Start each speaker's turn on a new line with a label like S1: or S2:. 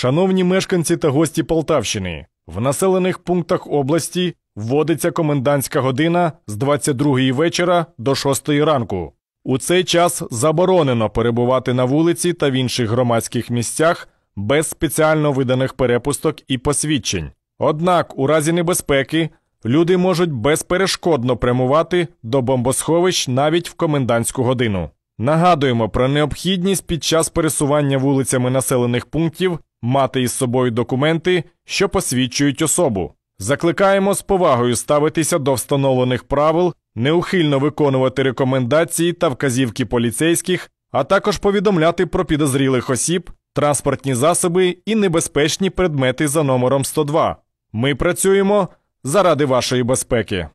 S1: Шановні мешканці та гості Полтавщини, в населених пунктах області вводиться комендантська година з 22-ї вечора до 6 ранку. У цей час заборонено перебувати на вулиці та в інших громадських місцях без спеціально виданих перепусток і посвідчень. Однак, у разі небезпеки, люди можуть безперешкодно прямувати до бомбосховищ навіть в комендантську годину. Нагадуємо про необхідність під час пересування вулицями населених пунктів мати із собою документи, що посвідчують особу. Закликаємо з повагою ставитися до встановлених правил, неухильно виконувати рекомендації та вказівки поліцейських, а також повідомляти про підозрілих осіб, транспортні засоби і небезпечні предмети за номером 102. Ми працюємо заради вашої безпеки.